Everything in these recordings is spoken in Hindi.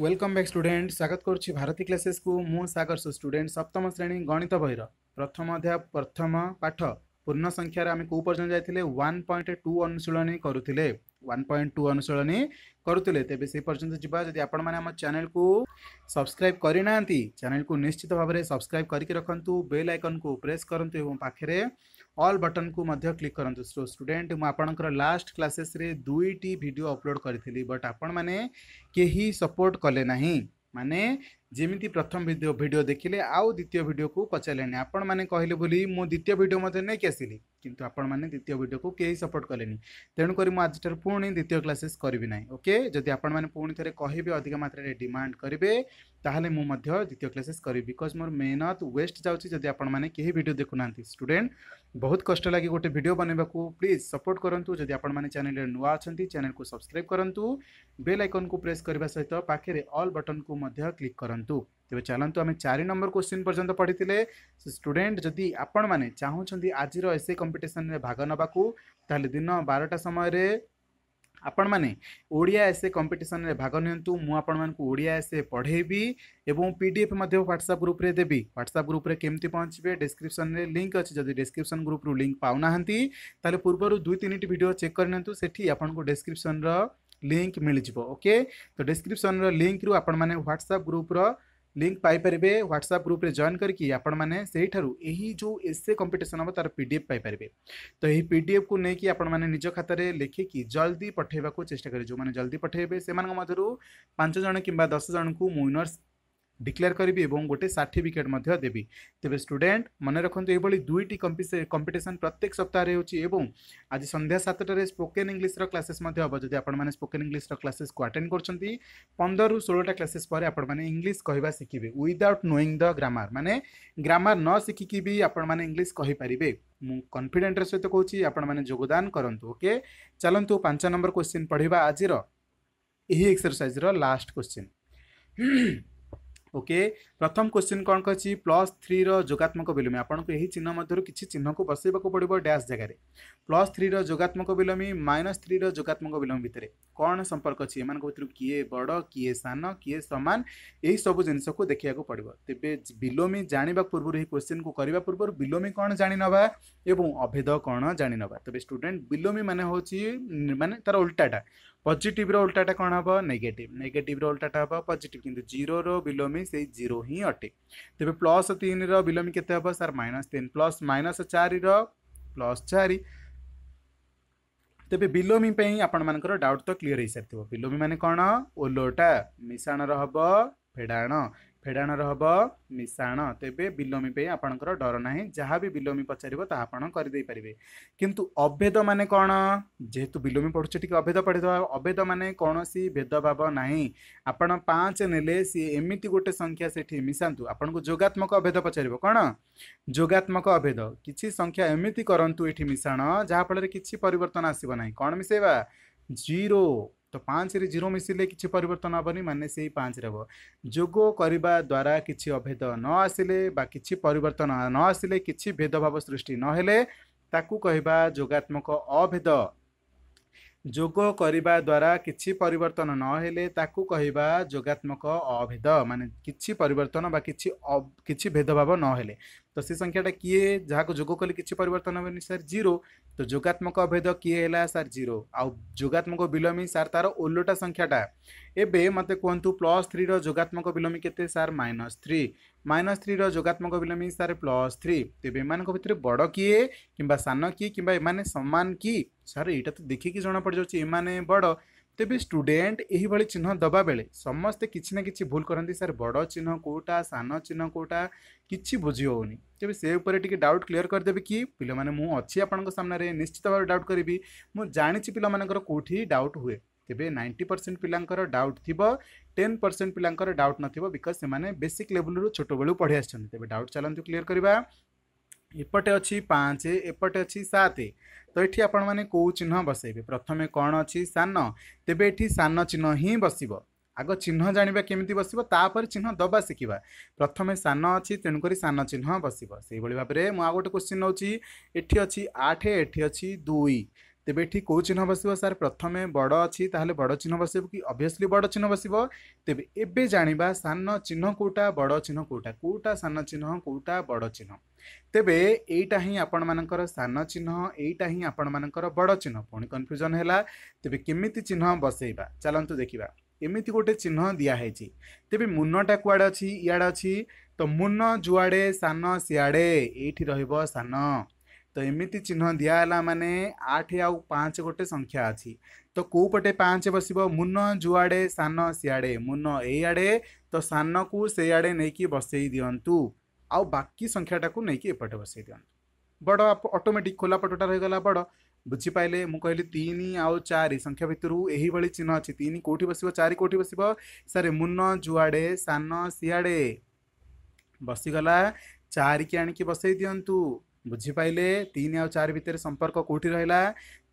वेलकम बैक् स्टूडेंट स्वागत करुच्ची भारती क्लासेस को मु सागर्ष स्टूडेंट सप्तम श्रेणी गणित बहर प्रथम अध्याय प्रथम पाठ पूर्ण संख्यार आम कौ पर्यटन जाते वन पॉइंट टू अनुशीलनी करुते वन पॉइंट टू अनुशी करुले तेज से पर्यटन जी आपण मैंने चेल को सब्सक्राइब करना चेल को निश्चित भाव में सब्सक्राइब करके रखु बेल आइकन को प्रेस करूँ पाखे अल बटन को क्लिक करूँ सो स्टूडे मुझर लास्ट क्लासेस दुईट भिड अपलोड करी बट आपण मैंने सपोर्ट कलेना मानने जमी प्रथम भिड देखिले आउ द्वित भिड को पचारे आपण मैंने कहले बोली मुझ द्वित भिड मैं नहीं आसली कितु आपण द्वित भिड को कई सपोर्ट कले तेणुक मुझे पुणी द्वितीय क्लासेस करी ना ओके जदि आपण थे कहे अधिक मात्रा डिमाण करेंगे तेल मुझे द्वितीय क्लासेस करी बिकज मोर मेहनत वेस्ट जाऊँगी आपण मैंने कहीं भिड देखु स्टूडेंट बहुत कष्ट लगे गोटे भिड बनवाक प्लीज सपोर्ट करूँ जदि आपल नुआ अच्छा चेल को सब्सक्राइब करूँ बेल आइकन को प्रेस करने सहित पाखे अल्ल बटन को क्लिक करूँ ପଠାନ୍ତୁ ତେବେ ଚାଲନ୍ତୁ ଆମେ ଚାରି ନମ୍ବର କୋଶ୍ଚିନ୍ ପର୍ଯ୍ୟନ୍ତ ପଢ଼ିଥିଲେ ଷ୍ଟୁଡେଣ୍ଟ ଯଦି ଆପଣମାନେ ଚାହୁଁଛନ୍ତି ଆଜିର ଏସ୍ଏ କମ୍ପିଟିସନ୍ରେ ଭାଗ ନେବାକୁ ତାହେଲେ ଦିନ ବାରଟା ସମୟରେ ଆପଣମାନେ ଓଡ଼ିଆ ଏସ୍ଏ କମ୍ପିଟିସନ୍ରେ ଭାଗ ନିଅନ୍ତୁ ମୁଁ ଆପଣମାନଙ୍କୁ ଓଡ଼ିଆ ଏସ୍ଏ ପଢ଼େଇବି ଏବଂ ପି ଡି ଏଫ୍ ମଧ୍ୟ ହ୍ୱାଟ୍ସଆପ୍ ଗ୍ରୁପ୍ରେ ଦେବି ହ୍ୱାଟ୍ସଆପ୍ ଗ୍ରୁପ୍ରେ କେମିତି ପହଞ୍ଚିବେ ଡେସ୍କ୍ରିପ୍ସନ୍ରେ ଲିଙ୍କ୍ ଅଛି ଯଦି ଡେସ୍କ୍ରିପ୍ସନ୍ ଗ୍ରୁପ୍ରୁ ଲିଙ୍କ୍ ପାଉନାହାନ୍ତି ତାହେଲେ ପୂର୍ବରୁ ଦୁଇ ତିନିଟି ଭିଡ଼ିଓ ଚେକ୍ କରିନିଅନ୍ତୁ ସେଠି ଆପଣଙ୍କୁ ଡେସ୍କ୍ରିପ୍ସନ୍ର लिंक मिल मिलजि ओके तो डिस्क्रिप्सन रिंक रू आपट्सअप ग्रुप्र लिंक पारे ह्वाट्सअप ग्रुप जॉन करके आपठू जो एसए कंपिटन हम तार पी डी एफ पारे तो यही पी डी एफ को लेकिन आपज खातें लिखिक जल्दी पठेवाक चेस्टा करें जो मैंने जल्दी पठेबे से मधु पांचज कि दस जन को मुइनर्स ডিক্লেয়ার করবি এবং গোটে সার্টিফিকেট মধ্যে দেবি তেবে স্টুডেন্ট মনে রাখতু এইভাবে দুইটি কম্পিটিশন প্রত্যেক সপ্তাহে হচ্ছে এবং আজ সন্ধ্যা সাতটার স্পোকেন ইংলিশর ক্লাসেস মধ্যে হব যদি আপনার স্পোকেন ইংলিশর ক্লাসেস কু আটেন্ড করছেন পনেরু ষোলটা ক্লাসেস পরে আপনার ইংলিশ কহা শিখবে উইদাউট নোইং দ গ্রামার মানে গ্রামার ন শিখিকি বি আপনার ইংলিশ কহিপারে ମୁଁ କନଫିଡେଣ୍ଟର ସହିତ କହୁଛି ଆପଣମାନେ ଯୋଗଦାନ କରନ୍ତୁ ଓକେ ଚାଲନ୍ତୁ ପାଞ୍ଚ ନମ୍ବର କ୍ୱେଶ୍ଚିନ୍ ପଢ଼ିବା ଆଜିର ଏହି ଏକ୍ସରସାଇଜର ଲାଷ୍ଟ କ୍ୱେଶ୍ଚିନ୍ ओके प्रथम क्वेश्चन कौन कहछि प्लस थ्री रोगात्मक विलोमी आपन को यही चिन्ह मध्य किसी चिन्ह को बसैवा पड़ो डैश जगार प्लस थ्री रोगात्मक विलोमी माइनस थ्री रोगात्मक विलोमी भितर कौन संपर्क अच्छी एम किए बड़ किए सान किए सामान यही सब जिनस को देखा पड़ो तेज विलोमी जाना पूर्व क्वेश्चन को करने पूर्व विलोमी कौन जाणीनवा और अभेद कौन जाणीनवा तेज स्टूडेंट विलोमी मान मानने तार उल्टाटा पजिट रल्टाटा कौन हम नेगेट नेगेटिव रल्टाटा हम पजिट कि जीरो रिलोमी से जीरो ही अटे तेज प्लस तीन रिलोमी के माइनस तीन प्लस माइनस चार प्लस चार तेज बिलोमी आपर डाउट तो क्लीयर हो सारी थोड़ा बिलोमी मानने कौन ओलोटा मिशाणर हम फेडाण फेडाण र हिसा ते बिमी पनि आपर जहाँबि बिलोमी पचार त अभेद मोमी पढुट्टी अभेद पढे अभेद म भेदभाव नै आपना पाँच ने एमि गएान्तुणको जोगात्मक अभेद पचार कोन जोगात्मक अभेद किछि संख्या एमि जहा मिसा किछि परिवर्तन कोन मिसेबा जिरो ତ ପାଞ୍ଚରେ ଜିରୋ ମିଶିଲେ କିଛି ପରିବର୍ତ୍ତନ ହେବନି ମାନେ ସେଇ ପାଞ୍ଚ ରହିବ ଯୋଗ କରିବା ଦ୍ୱାରା କିଛି ଅଭେଦ ନ ଆସିଲେ ବା କିଛି ପରିବର୍ତ୍ତନ ନ ଆସିଲେ କିଛି ଭେଦଭାବ ସୃଷ୍ଟି ନହେଲେ ତାକୁ କହିବା ଯୋଗାତ୍ମକ ଅଭେଦ ଯୋଗ କରିବା ଦ୍ୱାରା କିଛି ପରିବର୍ତ୍ତନ ନହେଲେ ତାକୁ କହିବା ଯୋଗାତ୍ମକ ଅଭେଦ ମାନେ କିଛି ପରିବର୍ତ୍ତନ ବା କିଛି କିଛି ଭେଦଭାବ ନହେଲେ तो से संख्याटा किए ଯାହାକୁ ଯୋଗ କଲେ କିଛି ପରିବର୍ତ୍ତନ ହେବନି ସାର୍ ଜିରୋ ତ ଯୋଗାତ୍ମକ ଅଭେଦ କିଏ ହେଲା ସାର୍ ଜିରୋ ଆଉ ଯୋଗାତ୍ମକ ବିଲୋମୀ ସାର୍ ତାର ଓଲଟା ସଂଖ୍ୟାଟା ଏବେ ମୋତେ କୁହନ୍ତୁ ପ୍ଲସ୍ ଥ୍ରୀର ଯୋଗାତ୍ମକ ବିଲୋମୀ କେତେ ସାର୍ ମାଇନସ୍ ଥ୍ରୀ ମାଇନସ୍ ଥ୍ରୀର ଯୋଗାତ୍ମକ ବିଲୋମୀ ସାର୍ ପ୍ଲସ୍ ଥ୍ରୀ ତେବେ ଏମାନଙ୍କ ଭିତରେ ବଡ଼ କିଏ କିମ୍ବା ସାନ କିଏ କିମ୍ବା ଏମାନେ ସମାନ କି ସାର୍ ଏଇଟା ତ ଦେଖିକି ଜଣାପଡ଼ିଯାଉଛି ଏମାନେ ବଡ଼ तेज स्टूडेंट यही चिन्ह दबा बेले समस्ते कि भूल करती सर बड़ चिन्ह कौटा सान चिन्ह कौटा कि बुझी तेज से उपरूर डाउट क्लीयर करदेवि कि पे मुझे आपन निश्चित भाव डाउट करी मुझे जाणी पी कौटी डाउट हुए तेज नाइंटी परसेंट पिलांर डाउट थी टेन परसेंट पिलांर डाउट निकज से बेसिक लेवल रू छोट बेलू पढ़ी आस डाउट चलते क्लीयर करवा ଏପଟେ ଅଛି ପାଞ୍ଚ ଏପଟେ ଅଛି ସାତ ତ ଏଠି ଆପଣମାନେ କେଉଁ ଚିହ୍ନ ବସେଇବେ ପ୍ରଥମେ କ'ଣ ଅଛି ସାନ ତେବେ ଏଠି ସାନ ଚିହ୍ନ ହିଁ ବସିବ ଆଗ ଚିହ୍ନ ଜାଣିବା କେମିତି ବସିବ ତାପରେ ଚିହ୍ନ ଦେବା ଶିଖିବା ପ୍ରଥମେ ସାନ ଅଛି ତେଣୁକରି ସାନ ଚିହ୍ନ ବସିବ ସେଇଭଳି ଭାବରେ ମୁଁ ଆଉ ଗୋଟେ କ୍ୱେଶ୍ଚିନ୍ ନେଉଛି ଏଠି ଅଛି ଆଠ ଏଠି ଅଛି ଦୁଇ ତେବେ ଏଠି କେଉଁ ଚିହ୍ନ ବସିବ ସାର୍ ପ୍ରଥମେ ବଡ଼ ଅଛି ତାହେଲେ ବଡ଼ ଚିହ୍ନ ବସିବ କି ଅଭିୟସଲି ବଡ଼ ଚିହ୍ନ ବସିବ ତେବେ ଏବେ ଜାଣିବା ସାନ ଚିହ୍ନ କେଉଁଟା ବଡ଼ ଚିହ୍ନ କେଉଁଟା କେଉଁଟା ସାନ ଚିହ୍ନ କେଉଁଟା ବଡ଼ ଚିହ୍ନ ତେବେ ଏଇଟା ହିଁ ଆପଣମାନଙ୍କର ସାନ ଚିହ୍ନ ଏଇଟା ହିଁ ଆପଣମାନଙ୍କର ବଡ଼ ଚିହ୍ନ ପୁଣି କନଫ୍ୟୁଜନ୍ ହେଲା ତେବେ କେମିତି ଚିହ୍ନ ବସେଇବା ଚାଲନ୍ତୁ ଦେଖିବା ଏମିତି ଗୋଟେ ଚିହ୍ନ ଦିଆହେଇଛି ତେବେ ମୁନଟା କୁଆଡ଼େ ଅଛି ଇଆଡ଼େ ଅଛି ତ ମୁନ ଯୁଆଡ଼େ ସାନ ସିଆଡ଼େ ଏଇଠି ରହିବ ସାନ तो एमती चिन्ह दिहला मानने आठ आउ पाँच गोटे संख्या अच्छी तो कौपटे पाँच बस मुन जुआड़े सान सियाड़े मुन ये तो सान को सेयाड़े नहीं बस दिंतु आउ बाकी संख्याटा को नहीं एपटे बस दिंतु बड़ अटोमेटिक खोला रहीगला बड़ ବୁଝିପାରିଲେ ମୁଁ କହିଲି ତିନି ଆଉ संख्या भितर यही भाई ଚିହ୍ନ अच्छी तीन କେଉଁଠି बस चार କେଉଁଠି ବସିବ ସାରେ मुन जुआड़े सान सियाड़े बसीगला चार की आसई दिंतु ବୁଝିପାରିଲେ ତିନି ଆଉ ଚାରି ଭିତରେ ସମ୍ପର୍କ କେଉଁଠି ରହିଲା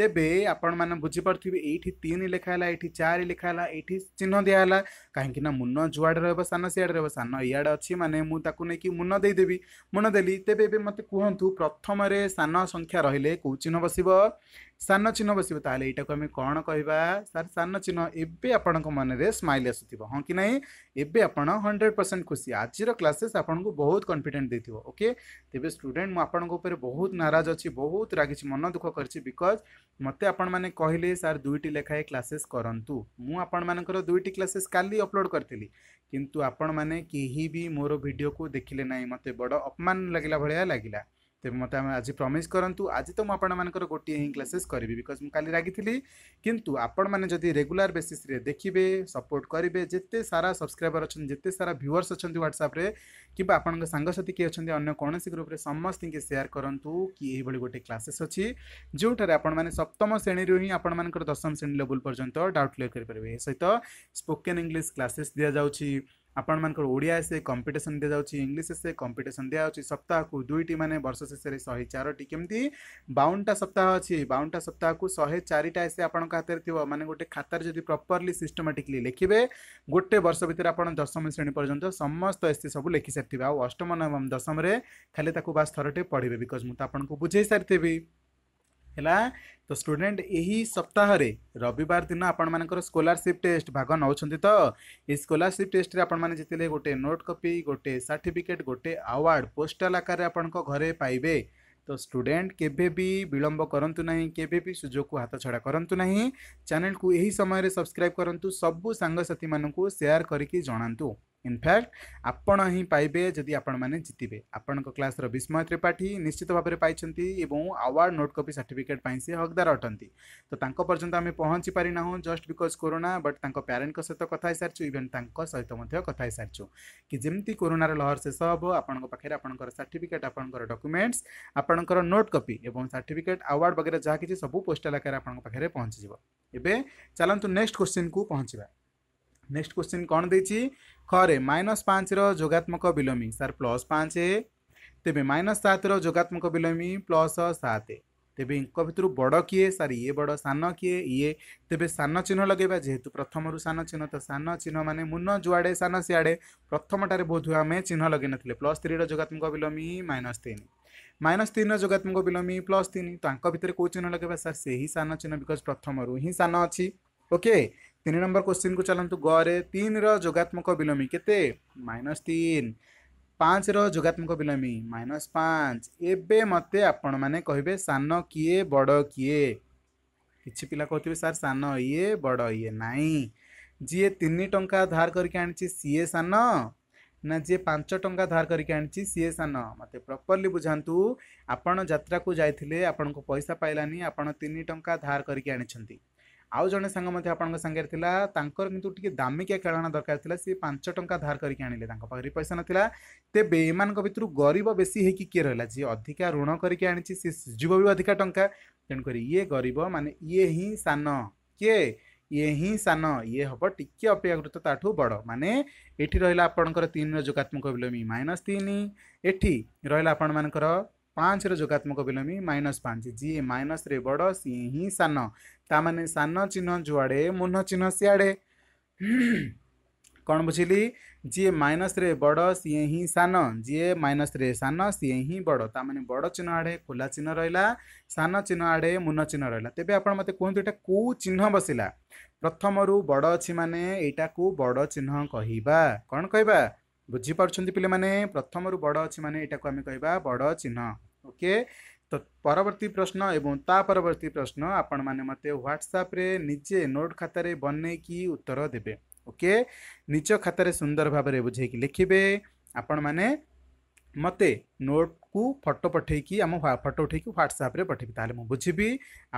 ତେବେ ଆପଣମାନେ ବୁଝିପାରୁଥିବେ ଏଇଠି ତିନି ଲେଖା ହେଲା ଏଇଠି ଚାରି ଲେଖା ହେଲା ଏଇଠି ଚିହ୍ନ ଦିଆହେଲା କାହିଁକି ନା ମୁନ ଯୁଆଡ଼େ ରହିବ ସାନ ସିଆଡ଼େ ରହିବ ସାନ ଇଆଡ଼େ ଅଛି ମାନେ ମୁଁ ତାକୁ ନେଇକି ମୁନ ଦେଇଦେବି ମୁନ ଦେଲି ତେବେ ଏବେ ମୋତେ କୁହନ୍ତୁ ପ୍ରଥମରେ ସାନ ସଂଖ୍ୟା ରହିଲେ କେଉଁ ଚିହ୍ନ ବସିବ सान चिन्ह बस यटा आम कौन कह सर सान चिन्ह एवं आपण मन में स्माइल आसो हाँ कि ना एवं आप हंड्रेड परसेंट खुशी आज क्लासेस आपको बहुत कन्फिडेंट दे थो ओके तेज स्टूडेंट मुझे बहुत नाराज अच्छी बहुत रागि मन दुख करज मत आपने कहले सार दुईट लेखाएं क्लासेस करूँ मुझे दुईट क्लासेस का अपलोड करी कितु आपण मैंने के मोर भिड को देखिले ना मत बड़ अपमान लगला भाया लगला ᱛᱮᱢᱚᱛᱟᱢ আজি ᱯᱨᱚᱢᱤᱥ ᱠᱟᱨᱟᱱᱛᱩ আজি ᱛᱚ ᱢᱟ ᱟᱯᱱᱟ ᱢᱟᱱᱠᱚᱨ ᱜᱚᱴᱤ ᱦᱤᱱ ᱠᱞᱟᱥᱮᱥ ᱠᱟᱹᱨᱤᱵᱮ ᱵᱤᱠᱟᱡ ᱢ ᱠᱟᱞᱤ ᱨᱟᱜᱤ ᱛᱤᱞᱤ ᱠᱤᱱᱛᱩ ᱟᱯᱱᱟ ᱢᱟᱱᱮ ᱡᱚᱫᱤ ᱨᱮᱜᱩᱞᱟᱨ ᱵᱮᱥᱤᱥ ᱨᱮ ᱫᱮᱠᱷᱤᱵᱮ ᱥᱟᱯᱚᱨᱴ ᱠᱟᱹᱨᱤᱵᱮ ᱡᱮᱛᱮ ᱥᱟᱨᱟ ᱥᱟᱵᱥᱠᱨᱟᱭᱵᱟᱨ ᱟᱪᱷᱟᱱ ᱡᱮᱛᱮ ᱥᱟᱨᱟ ᱵᱷᱤᱣᱟᱨᱥ ᱟᱪᱷᱟᱱ ᱣᱟᱴᱥᱟᱯ ᱨᱮ ᱠᱤᱯᱮ ᱟᱯᱱᱟᱝ ᱥᱟᱝᱜᱟᱥᱛᱤ ᱠᱤ ᱟᱪᱷᱟᱱ ᱚᱱ્ય ᱠᱚᱱᱚᱥᱤ ᱜᱨᱩ ଆପଣମାନଙ୍କର ଓଡ଼ିଆ ଏସେ କମ୍ପିଟିସନ୍ ଦିଆଯାଉଛି ଇଂଲିଶ ଏସେ କମ୍ପିଟିସନ୍ ଦିଆଯାଉଛି ସପ୍ତାହକୁ ଦୁଇଟି ମାନେ ବର୍ଷ ଶେଷରେ ଶହେ ଚାରୋଟି କେମିତି ବାଉନଟା ସପ୍ତାହ ଅଛି ବାଉନଟା ସପ୍ତାହକୁ ଶହେ ଚାରିଟା ଏସେ ଆପଣଙ୍କ ହାତରେ ଥିବ ମାନେ ଗୋଟେ ଖାତାରେ ଯଦି ପ୍ରପରଲି ସିଷ୍ଟମାଟିକଲି ଲେଖିବେ ଗୋଟେ ବର୍ଷ ଭିତରେ ଆପଣ ଦଶମ ଶ୍ରେଣୀ ପର୍ଯ୍ୟନ୍ତ ସମସ୍ତ ଏସେ ସବୁ ଲେଖିସାରିଥିବେ ଆଉ ଅଷ୍ଟମ ନବମ ଦଶମରେ ଖାଲି ତାକୁ ବାସ୍ ଥରଟେ ପଢ଼ିବେ ବିକଜ୍ ମୁଁ ତ ଆପଣଙ୍କୁ ବୁଝେଇ ସାରିଥିବି है तो स्टूडेंट यही सप्ताह रविवार दिन आपर स्कलारसीप टेस्ट भाग नौ तो ये स्कलारसीप टेस्ट आपने जीतने गोटे नोट कपी गोटे सार्टिफिकेट गोटे आवार्ड पोस्टाल आकार घरे पाइबे तो स्टूडेंट के भी विलंब करंतु नहीं केबे सुजोग को हाथ छड़ा करूँ ना चैनल को यही समय सब्सक्राइब करूँ सबू सांगसाथी मानू सेयार करी जनातु ଇନଫ୍ୟାକ୍ଟ ଆପଣ ହିଁ ପାଇବେ ଯଦି ଆପଣମାନେ ଜିତିବେ ଆପଣଙ୍କ କ୍ଲାସ୍ର ବିସ୍ମୟ ତ୍ରିପାଠୀ ନିଶ୍ଚିତ ଭାବରେ ପାଇଛନ୍ତି ଏବଂ ଆୱାର୍ଡ଼ ନୋଟ୍ କପି ସାର୍ଟିଫିକେଟ୍ ପାଇଁ ସେ ହକଦାର ଅଟନ୍ତି ତ ତାଙ୍କ ପର୍ଯ୍ୟନ୍ତ ଆମେ ପହଞ୍ଚି ପାରିନାହୁଁ ଜଷ୍ଟ ବିକଜ୍ କରୋନା ବଟ୍ ତାଙ୍କ ପ୍ୟାରେଣ୍ଟଙ୍କ ସହିତ କଥା ହେଇସାରିଛୁ ଇଭେନ୍ ତାଙ୍କ ସହିତ ମଧ୍ୟ କଥା ହେଇସାରିଛୁ କି ଯେମିତି କରୋନାର ଲହର ଶେଷ ହେବ ଆପଣଙ୍କ ପାଖରେ ଆପଣଙ୍କର ସାର୍ଟିଫିକେଟ୍ ଆପଣଙ୍କର ଡକ୍ୟୁମେଣ୍ଟସ୍ ଆପଣଙ୍କର ନୋଟ୍ କପି ଏବଂ ସାର୍ଟିଫିକେଟ୍ ଆୱାର୍ଡ଼ ବଗେରା ଯାହା କିଛି ସବୁ ପୋଷ୍ଟାଲ ଆକାରରେ ଆପଣଙ୍କ ପାଖରେ ପହଞ୍ଚିଯିବ ଏବେ ଚାଲନ୍ତୁ ନେକ୍ସଟ କୋଶ୍ଚିନ୍କୁ ପହଞ୍ଚିବା ନେକ୍ସଟ କ୍ୱେଶ୍ଚିନ୍ କ'ଣ ଦେଇଛି ଖରେ ମାଇନସ୍ ପାଞ୍ଚର ଯୋଗାତ୍ମକ ବିଲୋମୀ ସାର୍ ପ୍ଲସ୍ ପାଞ୍ଚ ତେବେ ମାଇନସ୍ ସାତର ଯୋଗାତ୍ମକ ବିଲୋମୀ ପ୍ଲସ୍ ସାତ ତେବେ ୟାଙ୍କ ଭିତରୁ ବଡ଼ କିଏ ସାର୍ ଇଏ ବଡ଼ ସାନ କିଏ ଇଏ ତେବେ ସାନ ଚିହ୍ନ ଲଗାଇବା ଯେହେତୁ ପ୍ରଥମରୁ ସାନ ଚିହ୍ନ ତ ସାନ ଚିହ୍ନ ମାନେ ମୁନ ଯୁଆଡ଼େ ସାନ ସିଆଡ଼େ ପ୍ରଥମଟାରେ ବୋଧ ଆମେ ଚିହ୍ନ ଲଗାଇ ନଥିଲେ ପ୍ଲସ୍ ଥ୍ରୀର ଯୋଗାତ୍ମକ ବିଲୋମୀ ମାଇନସ୍ ତିନି ମାଇନସ୍ ତିନିର ଯୋଗାତ୍ମକ ବିଲୋମୀ ପ୍ଲସ୍ ତିନି ତାଙ୍କ ଭିତରେ କେଉଁ ଚିହ୍ନ ଲଗାଇବା ସାର୍ ସେହି ସାନ ଚିହ୍ନ ବିକଜ୍ ପ୍ରଥମରୁ ହିଁ ସାନ ଅଛି ଓକେ तीन नंबर क्वेश्चन को चलतु गे तीन रोगात्मक विलोमी के माइनस तीन पाँच रोगात्मक विलोमी माइनस पाँच एवं मत आपण मैने कह सान किए बड़ किए कि पिला कहते सार सान ये बड़ ये नाई जीए तीन टाँह धार कर आए सान ना जी पांच टाँह धार कर आए सान मत प्रपर्ली बुझात आपत जा पैसा पाइलानी आपन टाँह धार करके आनी ଆଉ ଜଣେ ସାଙ୍ଗ ମଧ୍ୟ ଆପଣଙ୍କ ସାଙ୍ଗରେ ଥିଲା ତାଙ୍କର କିନ୍ତୁ ଟିକେ ଦାମିକିଆ ଖେଳଣା ଦରକାର ଥିଲା ସେ ପାଞ୍ଚ ଟଙ୍କା ଧାର କରିକି ଆଣିଲେ ତାଙ୍କ ପାଖରେ ପଇସା ନଥିଲା ତେବେ ଏମାନଙ୍କ ଭିତରୁ ଗରିବ ବେଶୀ ହେଇକି କିଏ ରହିଲା ଯିଏ ଅଧିକା ଋଣ କରିକି ଆଣିଛି ସେ ସୁଝିବ ବି ଅଧିକା ଟଙ୍କା ତେଣୁକରି ଇଏ ଗରିବ ମାନେ ଇଏ ହିଁ ସାନ କିଏ ଇଏ ହିଁ ସାନ ଇଏ ହେବ ଟିକିଏ ଅପେକ୍ଷାକୃତ ତାଠୁ ବଡ଼ ମାନେ ଏଠି ରହିଲା ଆପଣଙ୍କର ତିନିର ଯୋଗାତ୍ମକ ବିଲୋମୀ ମାଇନସ୍ ତିନି ଏଠି ରହିଲା ଆପଣମାନଙ୍କର ପାଞ୍ଚର ଯୋଗାତ୍ମକ ବିଲମି ମାଇନସ୍ ପାଞ୍ଚ ଯିଏ ମାଇନସ୍ରେ ବଡ଼ ସିଏ ହିଁ ସାନ ତା ମାନେ ସାନ ଚିହ୍ନ ଯୁଆଡ଼େ ମୁହ୍ନ ଚିହ୍ନ ସିଆଡ଼େ କ'ଣ ବୁଝିଲି ଯିଏ ମାଇନସ୍ରେ ବଡ଼ ସିଏ ହିଁ ସାନ ଯିଏ ମାଇନସ୍ରେ ସାନ ସିଏ ହିଁ ବଡ଼ ତା ମାନେ ବଡ଼ ଚିହ୍ନ ଆଡ଼େ ଖୋଲା ଚିହ୍ନ ରହିଲା ସାନ ଚିହ୍ନ ଆଡ଼େ ମୁନ ଚିହ୍ନ ରହିଲା ତେବେ ଆପଣ ମୋତେ କୁହନ୍ତୁ ଏଇଟା କେଉଁ ଚିହ୍ନ ବସିଲା ପ୍ରଥମରୁ ବଡ଼ ଅଛି ମାନେ ଏଇଟାକୁ ବଡ଼ ଚିହ୍ନ କହିବା କ'ଣ କହିବା ବୁଝିପାରୁଛନ୍ତି ପିଲାମାନେ ପ୍ରଥମରୁ ବଡ଼ ଅଛି ମାନେ ଏଇଟାକୁ ଆମେ କହିବା ବଡ଼ ଚିହ୍ନ ଓକେ ତ ପରବର୍ତ୍ତୀ ପ୍ରଶ୍ନ ଏବଂ ତା ପରବର୍ତ୍ତୀ ପ୍ରଶ୍ନ ଆପଣମାନେ ମୋତେ ହ୍ୱାଟ୍ସଆପ୍ରେ ନିଜେ ନୋଟ୍ ଖାତାରେ ବନେଇକି ଉତ୍ତର ଦେବେ ଓକେ ନିଜ ଖାତାରେ ସୁନ୍ଦର ଭାବରେ ବୁଝେଇକି ଲେଖିବେ ଆପଣମାନେ ମୋତେ ନୋଟ୍କୁ ଫଟୋ ପଠାଇକି ଆମ ଫଟୋ ଉଠାଇକି ହ୍ୱାଟ୍ସଆପ୍ରେ ପଠାଇବି ତାହେଲେ ମୁଁ ବୁଝିବି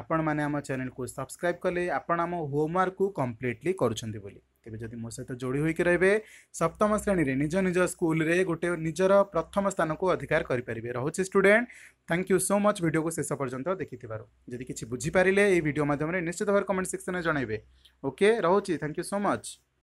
ଆପଣମାନେ ଆମ ଚ୍ୟାନେଲ୍କୁ ସବସ୍କ୍ରାଇବ୍ କଲେ ଆପଣ ଆମ ହୋମ୍ୱାର୍କକୁ କମ୍ପ୍ଲିଟଲି କରୁଛନ୍ତି ବୋଲି ତେବେ ଯଦି ମୋ ସହିତ ଯୋଡ଼ି ହୋଇକି ରହିବେ ସପ୍ତମ ଶ୍ରେଣୀରେ ନିଜ ନିଜ ସ୍କୁଲରେ ଗୋଟେ ନିଜର ପ୍ରଥମ ସ୍ଥାନକୁ ଅଧିକାର କରିପାରିବେ ରହୁଛି student thank you so much ଭିଡ଼ିଓକୁ ଶେଷ ପର୍ଯ୍ୟନ୍ତ ଦେଖିଥିବାରୁ ଯଦି କିଛି ବୁଝିପାରିଲେ ଏଇ ଭିଡ଼ିଓ ମାଧ୍ୟମରେ ନିଶ୍ଚିତ ଭାବରେ କମେଣ୍ଟ ସେକ୍ସନ୍ରେ ଜଣାଇବେ ଓକେ ରହୁଛି ଥ୍ୟାଙ୍କ ୟୁ ସୋ ମଚ୍